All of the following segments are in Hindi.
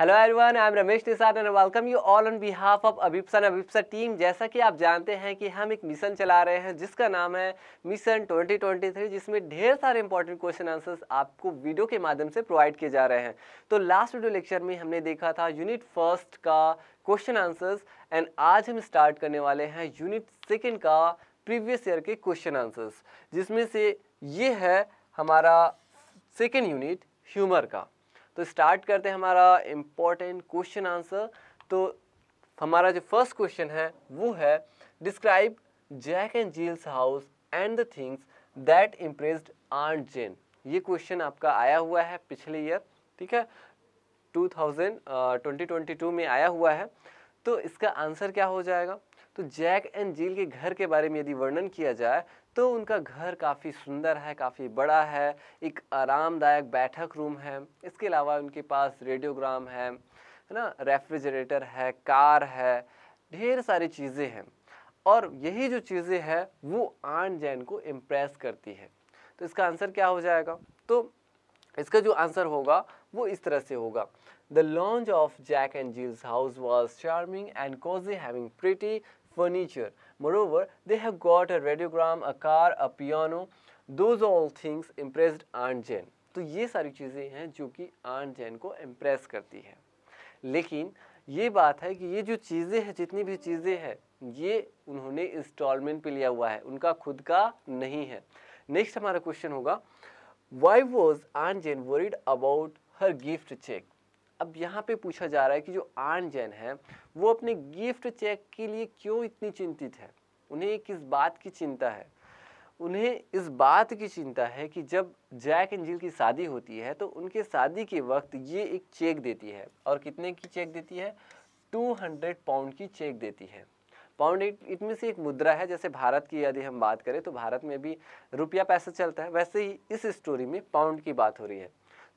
Hello everyone I am Ramesh Nisar and welcome you all on behalf of Abhipsa Abhipsa team जैसा कि आप जानते हैं कि हम एक मिशन चला रहे हैं जिसका नाम है मिशन 2023 जिसमें ढेर सारे इंपॉर्टेंट क्वेश्चन आंसर्स आपको वीडियो के माध्यम से प्रोवाइड किए जा रहे हैं तो लास्ट वीडियो लेक्चर में हमने देखा था यूनिट फर्स्ट का क्वेश्चन आंसर्स एंड आज हम स्टार्ट करने वाले हैं यूनिट सेकेंड का प्रीवियस ईयर के क्वेश्चन आंसर्स जिसमें से ये है हमारा सेकेंड यूनिट ह्यूमर का तो स्टार्ट करते हैं हमारा इम्पोर्टेंट क्वेश्चन आंसर तो हमारा जो फर्स्ट क्वेश्चन है वो है describe Jack and Jill's house and the things that impressed Aunt Jane ये क्वेश्चन आपका आया हुआ है पिछले ईयर ठीक है 2000 2022 में आया हुआ है तो इसका आंसर क्या हो जाएगा तो जैक एंड जील के घर के बारे में यदि वर्णन किया जाए तो उनका घर काफ़ी सुंदर है काफ़ी बड़ा है एक आरामदायक बैठक रूम है इसके अलावा उनके पास रेडियोग्राम है है ना रेफ्रिजरेटर है कार है ढेर सारी चीज़ें हैं और यही जो चीज़ें हैं वो आन जैन को इम्प्रेस करती है तो इसका आंसर क्या हो जाएगा तो इसका जो आंसर होगा वो इस तरह से होगा the lounge of Jack and Jill's house was charming and cosy having pretty furniture. Moreover, they have got a radiogram, a car, a piano. Those all things impressed Aunt Jen. तो ये सारी चीज़ें हैं जो कि आंट जैन को इम्प्रेस करती है लेकिन ये बात है कि ये जो चीज़ें हैं जितनी भी चीज़ें हैं ये उन्होंने इंस्टॉलमेंट पे लिया हुआ है उनका खुद का नहीं है नेक्स्ट हमारा क्वेश्चन होगा why was Aunt Jane worried about her gift cheque अब यहाँ पे पूछा जा रहा है कि जो आन जैन है वो अपने गिफ्ट चेक के लिए क्यों इतनी चिंतित है उन्हें किस बात की चिंता है उन्हें इस बात की चिंता है कि जब जैक एंड जिल की शादी होती है तो उनके शादी के वक्त ये एक चेक देती है और कितने की चेक देती है 200 पाउंड की चेक देती है पाउंड इनमें से एक मुद्रा है जैसे भारत की यदि हम बात करें तो भारत में भी रुपया पैसा चलता है वैसे ही इस स्टोरी में पाउंड की बात हो रही है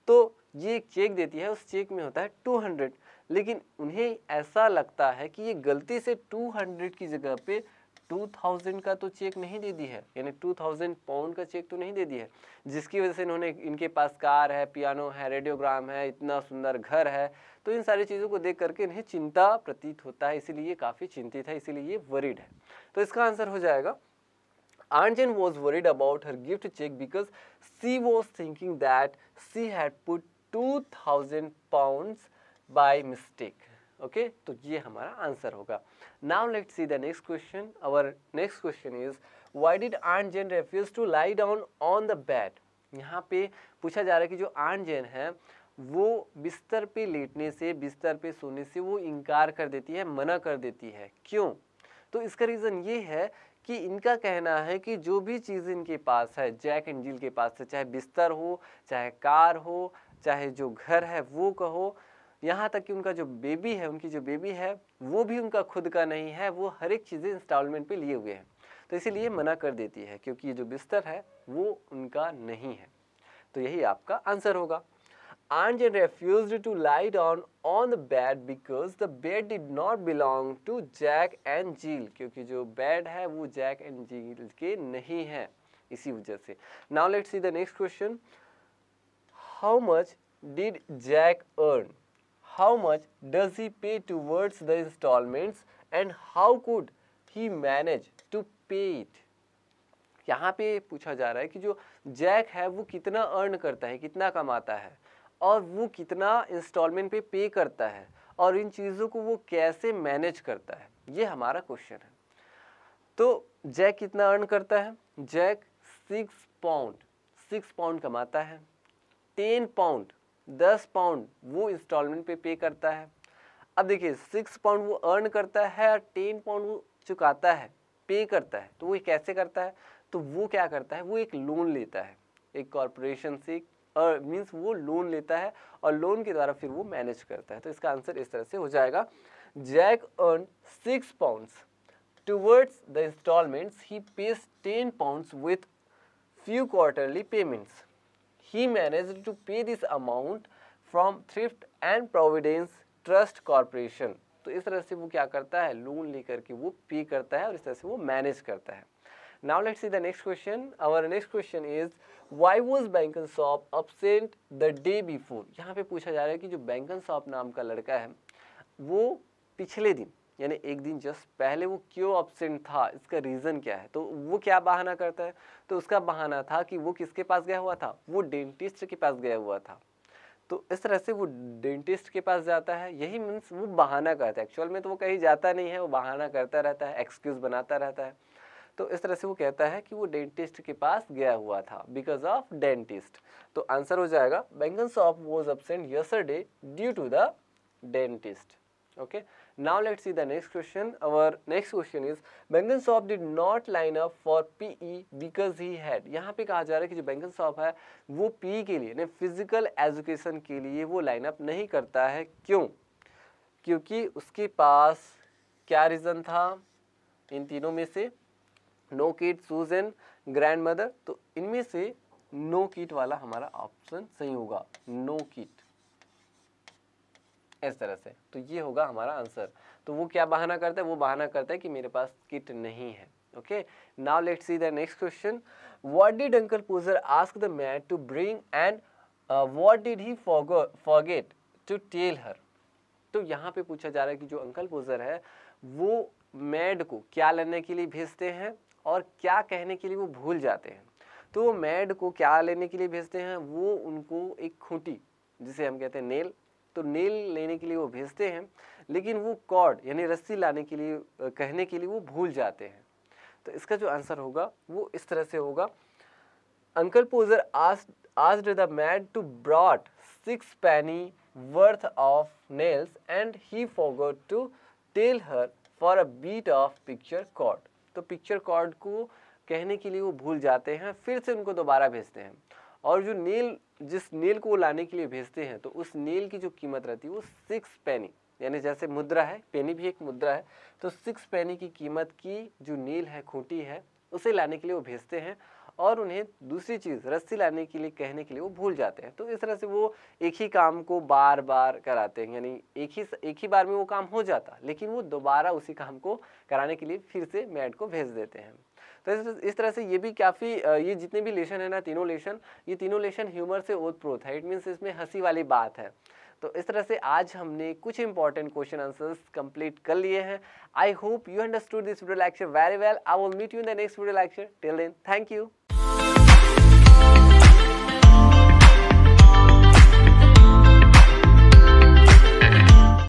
तो ये एक चेक देती है उस चेक में होता है 200 लेकिन उन्हें ऐसा लगता है कि ये गलती से 200 की जगह पे 2000 का तो चेक नहीं दे दी है यानी 2000 पाउंड का चेक तो नहीं दे दी है जिसकी वजह से इन्होंने इनके पास कार है पियानो है रेडियोग्राम है इतना सुंदर घर है तो इन सारी चीज़ों को देख करके इन्हें चिंता प्रतीत होता है इसीलिए काफ़ी चिंतित है इसीलिए ये वरीड है तो इसका आंसर हो जाएगा Anjan was worried about her gift check because she was thinking that she had put 2000 pounds by mistake. Okay, तो ये हमारा आंसर होगा Now let's see the next question. Our next question is why did Anjan refuse to lie down on the bed? यहाँ पे पूछा जा रहा है कि जो Anjan है वो बिस्तर पे लेटने से बिस्तर पे सोने से वो इनकार कर देती है मना कर देती है क्यों तो इसका रीज़न ये है कि इनका कहना है कि जो भी चीज़ इनके पास है जैक एंड जील के पास है चाहे बिस्तर हो चाहे कार हो चाहे जो घर है वो कहो यहाँ तक कि उनका जो बेबी है उनकी जो बेबी है वो भी उनका खुद का नहीं है वो हर एक चीज़ें इंस्टॉलमेंट पे लिए हुए हैं तो इसीलिए मना कर देती है क्योंकि ये जो बिस्तर है वो उनका नहीं है तो यही आपका आंसर होगा Anjan refused to lie down on the bed because the bed did not belong to Jack and Jill क्योंकि जो bed है वो Jack and Jill के नहीं है इसी वजह से Now let's see the next question. How much did Jack earn? How much does he pay towards the installments and how could he manage to pay it? यहाँ पे पूछा जा रहा है कि जो जैक है वो कितना अर्न करता है कितना कमाता है और वो कितना इंस्टॉलमेंट पे पे करता है और इन चीज़ों को वो कैसे मैनेज करता है ये हमारा क्वेश्चन है तो जैक कितना अर्न करता है Jack six pound six pound कमाता है टेन पाउंड दस पाउंड वो इंस्टॉलमेंट पे पे करता है अब देखिए सिक्स पाउंड वो अर्न करता है और टेन पाउंड वो चुकाता है पे करता है तो वो कैसे करता है तो वो क्या करता है वो एक लोन लेता है एक कॉरपोरेशन से मीन्स वो लोन लेता है और लोन के द्वारा फिर वो मैनेज करता है तो इसका आंसर इस तरह से हो जाएगा Jack earn six pounds towards the instalments he pays ten pounds with few quarterly payments he manage to pay this amount from Thrift and Providence Trust Corporation तो इस तरह से वो क्या करता है लोन लेकर के वो पे करता है और इस तरह से वो मैनेज करता है Now let's see the next question. Our next question is why was Bankin Sop absent the day before यहाँ पे पूछा जा रहा है कि जो बैंकन सॉप नाम का लड़का है वो पिछले दिन यानी एक दिन जस्ट पहले वो क्यों अपसेंट था इसका रीज़न क्या है तो वो क्या बहाना करता है तो उसका बहाना था कि वो किसके पास गया हुआ था वो डेंटिस्ट के पास गया हुआ था तो इस तरह से वो डेंटिस्ट के पास जाता है यही मीन्स वो बहाना करता है एक्चुअल में तो वो कहीं जाता नहीं है वो बहाना करता रहता है एक्सक्यूज़ बनाता रहता है तो इस तरह से वो कहता है कि वो डेंटिस्ट के पास गया हुआ था बिकॉज ऑफ डेंटिस्ट तो आंसर हो जाएगा Bangan Soph was absent day due to the dentist okay now let see the next question our next question is Bangan Soph did not line up for P E because he had यहाँ पे कहा जा रहा है कि जो बैंगन सॉफ है वो पी e के लिए यानी फिजिकल एजुकेशन के लिए वो लाइन अप नहीं करता है क्यों क्योंकि उसके पास क्या रीज़न था इन तीनों में से नो कीट सूजन ग्रैंड मदर तो इनमें से नो no कीट वाला हमारा ऑप्शन सही होगा नो कीट इस तरह से तो ये होगा हमारा आंसर तो वो क्या बहाना करता है वो बहाना करता है कि मेरे पास किट नहीं है okay now let's see the next question what did Uncle Podger ask the man to bring and what did he forget to tell her तो यहाँ पे पूछा जा रहा है कि जो अंकल पूजर है वो मैड को क्या लेने के लिए भेजते हैं और क्या कहने के लिए वो भूल जाते हैं तो वो मैड को क्या लेने के लिए भेजते हैं वो उनको एक खूंटी जिसे हम कहते हैं नेल तो नेल लेने के लिए वो भेजते हैं लेकिन वो कॉर्ड यानी रस्सी लाने के लिए कहने के लिए वो भूल जाते हैं तो इसका जो आंसर होगा वो इस तरह से होगा अंकल पोजर आज आज the maid to broad six penny worth of nails and he forgot to tell her for a bit of picture cord तो पिक्चर कॉर्ड को कहने के लिए वो भूल जाते हैं फिर से उनको दोबारा भेजते हैं और जो नील जिस नील को वो लाने के लिए भेजते हैं तो उस नील की जो कीमत रहती है वो सिक्स पैनी यानी जैसे मुद्रा है पेनी भी एक मुद्रा है तो सिक्स पैनी की कीमत की जो नील है खूंटी है उसे लाने के लिए वो भेजते हैं और उन्हें दूसरी चीज़ रस्सी लाने के लिए कहने के लिए वो भूल जाते हैं तो इस तरह से वो एक ही काम को बार बार कराते हैं यानी एक ही एक ही बार में वो काम हो जाता लेकिन वो दोबारा उसी काम को कराने के लिए फिर से मैट को भेज देते हैं तो इस तरह से ये भी काफ़ी ये जितने भी लेशन है ना तीनों लेशन ये तीनों लेशन ह्यूमर से ओत प्रोथ है इट मीन्स इसमें हंसी वाली बात है तो इस तरह से आज हमने कुछ इंपॉर्टेंट क्वेश्चन आंसर्स कंप्लीट कर लिए हैं I hope you understood this video lecture very well I will meet you in the next video lecture till then thank you